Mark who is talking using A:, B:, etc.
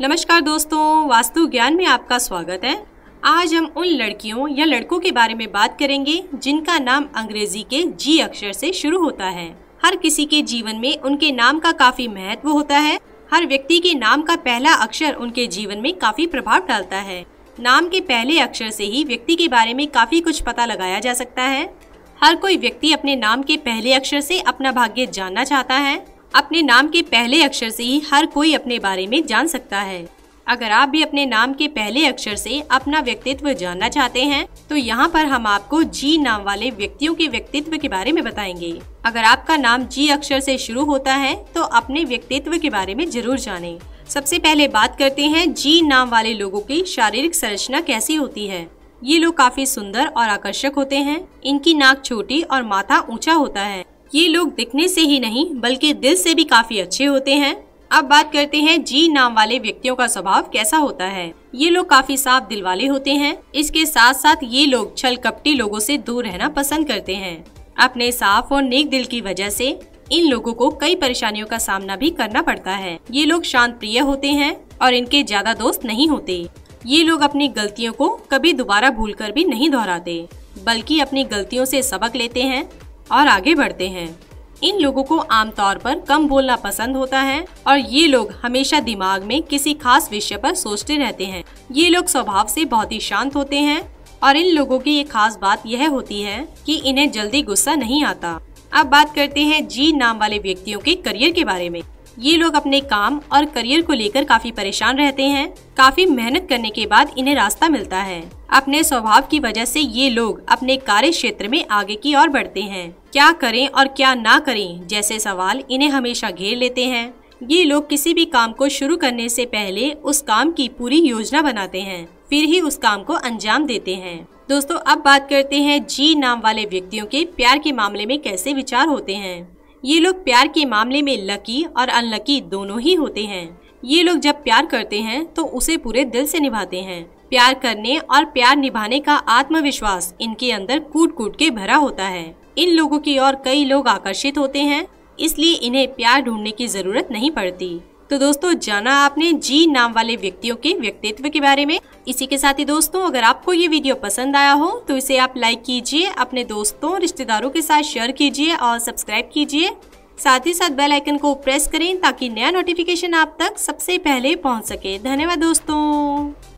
A: नमस्कार दोस्तों वास्तु ज्ञान में आपका स्वागत है आज हम उन लड़कियों या लड़कों के बारे में बात करेंगे जिनका नाम अंग्रेजी के जी अक्षर से शुरू होता है हर किसी के जीवन में उनके नाम का काफी महत्व होता है हर व्यक्ति के नाम का पहला अक्षर उनके जीवन में काफी प्रभाव डालता है नाम के पहले अक्षर से ही व्यक्ति के बारे में काफी कुछ पता लगाया जा सकता है हर कोई व्यक्ति अपने नाम के पहले अक्षर से अपना भाग्य जानना चाहता है अपने नाम के पहले अक्षर से ही हर कोई अपने बारे में जान सकता है अगर आप भी अपने नाम के पहले अक्षर से अपना व्यक्तित्व जानना चाहते हैं तो यहाँ पर हम आपको जी नाम वाले व्यक्तियों के व्यक्तित्व के बारे में बताएंगे अगर आपका नाम जी अक्षर से शुरू होता है तो अपने व्यक्तित्व के बारे में जरूर जाने सबसे पहले बात करते हैं जी नाम वाले लोगों की शारीरिक संरचना कैसी होती है ये लोग काफी सुंदर और आकर्षक होते हैं इनकी नाक छोटी और माथा ऊंचा होता है ये लोग दिखने से ही नहीं बल्कि दिल से भी काफी अच्छे होते हैं अब बात करते हैं जी नाम वाले व्यक्तियों का स्वभाव कैसा होता है ये लोग काफी साफ दिल वाले होते हैं इसके साथ साथ ये लोग छल कपटी लोगों से दूर रहना पसंद करते हैं अपने साफ और नेक दिल की वजह से इन लोगों को कई परेशानियों का सामना भी करना पड़ता है ये लोग शांत प्रिय होते हैं और इनके ज्यादा दोस्त नहीं होते ये लोग अपनी गलतियों को कभी दोबारा भूल कर भी नहीं दोहराते बल्कि अपनी गलतियों से सबक लेते हैं और आगे बढ़ते हैं इन लोगों को आमतौर पर कम बोलना पसंद होता है और ये लोग हमेशा दिमाग में किसी खास विषय पर सोचते रहते हैं ये लोग स्वभाव से बहुत ही शांत होते हैं और इन लोगों की एक खास बात यह होती है कि इन्हें जल्दी गुस्सा नहीं आता अब बात करते हैं जी नाम वाले व्यक्तियों के करियर के बारे में ये लोग अपने काम और करियर को लेकर काफी परेशान रहते हैं काफी मेहनत करने के बाद इन्हें रास्ता मिलता है अपने स्वभाव की वजह से ये लोग अपने कार्य क्षेत्र में आगे की ओर बढ़ते हैं क्या करें और क्या ना करें जैसे सवाल इन्हें हमेशा घेर लेते हैं ये लोग किसी भी काम को शुरू करने से पहले उस काम की पूरी योजना बनाते हैं फिर ही उस काम को अंजाम देते हैं दोस्तों अब बात करते हैं जी नाम वाले व्यक्तियों के प्यार के मामले में कैसे विचार होते हैं ये लोग प्यार के मामले में लकी और अनलकी दोनों ही होते हैं ये लोग जब प्यार करते हैं तो उसे पूरे दिल से निभाते हैं प्यार करने और प्यार निभाने का आत्मविश्वास इनके अंदर कूट कूट के भरा होता है इन लोगों की और कई लोग आकर्षित होते हैं इसलिए इन्हें प्यार ढूंढने की जरूरत नहीं पड़ती तो दोस्तों जाना आपने जी नाम वाले व्यक्तियों के व्यक्तित्व के बारे में इसी के साथ ही दोस्तों अगर आपको ये वीडियो पसंद आया हो तो इसे आप लाइक कीजिए अपने दोस्तों रिश्तेदारों के साथ शेयर कीजिए और सब्सक्राइब कीजिए साथ ही साथ बेल आइकन को प्रेस करें ताकि नया नोटिफिकेशन आप तक सबसे पहले पहुंच सके धन्यवाद दोस्तों